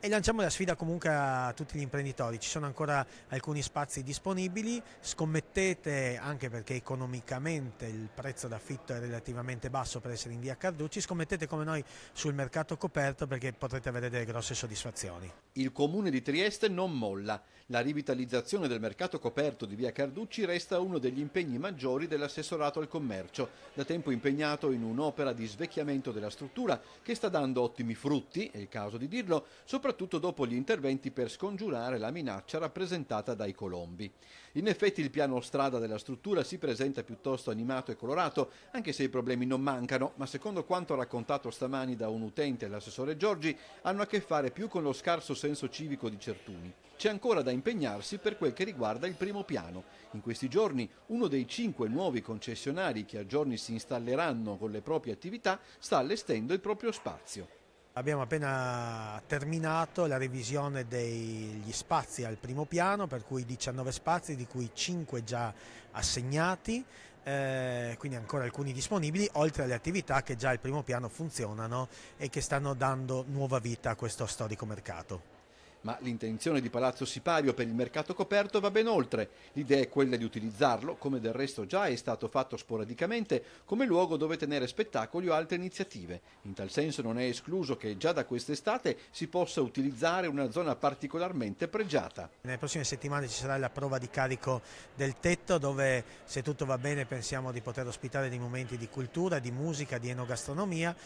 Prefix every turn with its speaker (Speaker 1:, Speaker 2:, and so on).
Speaker 1: e lanciamo la sfida comunque a tutti gli imprenditori, ci sono ancora alcuni spazi disponibili, scommettete anche perché economicamente il prezzo d'affitto è relativamente basso per essere in via Carducci, scommettete come noi sul mercato coperto perché potrete avere delle grosse
Speaker 2: soddisfazioni. Il comune di Trieste non molla, la rivitalizzazione del mercato coperto di via Carducci resta uno degli impegni maggiori dell'assessorato al commercio, da tempo impegnato in un'opera di svecchiamento della struttura che sta dando ottimi frutti, è il caso di dirlo, soprattutto soprattutto dopo gli interventi per scongiurare la minaccia rappresentata dai colombi. In effetti il piano strada della struttura si presenta piuttosto animato e colorato, anche se i problemi non mancano, ma secondo quanto raccontato stamani da un utente e l'assessore Giorgi, hanno a che fare più con lo scarso senso civico di Certuni. C'è ancora da impegnarsi per quel che riguarda il primo piano. In questi giorni uno dei cinque nuovi concessionari che a giorni si installeranno con le proprie attività sta allestendo il proprio spazio.
Speaker 1: Abbiamo appena terminato la revisione degli spazi al primo piano, per cui 19 spazi, di cui 5 già assegnati, eh, quindi ancora alcuni disponibili, oltre alle attività che già al primo piano funzionano e che stanno dando nuova vita a questo storico
Speaker 2: mercato. Ma l'intenzione di Palazzo Sipario per il mercato coperto va ben oltre. L'idea è quella di utilizzarlo, come del resto già è stato fatto sporadicamente, come luogo dove tenere spettacoli o altre iniziative. In tal senso non è escluso che già da quest'estate si possa utilizzare una zona particolarmente pregiata.
Speaker 1: Nelle prossime settimane ci sarà la prova di carico del tetto dove se tutto va bene pensiamo di poter ospitare dei momenti di cultura, di musica, di enogastronomia.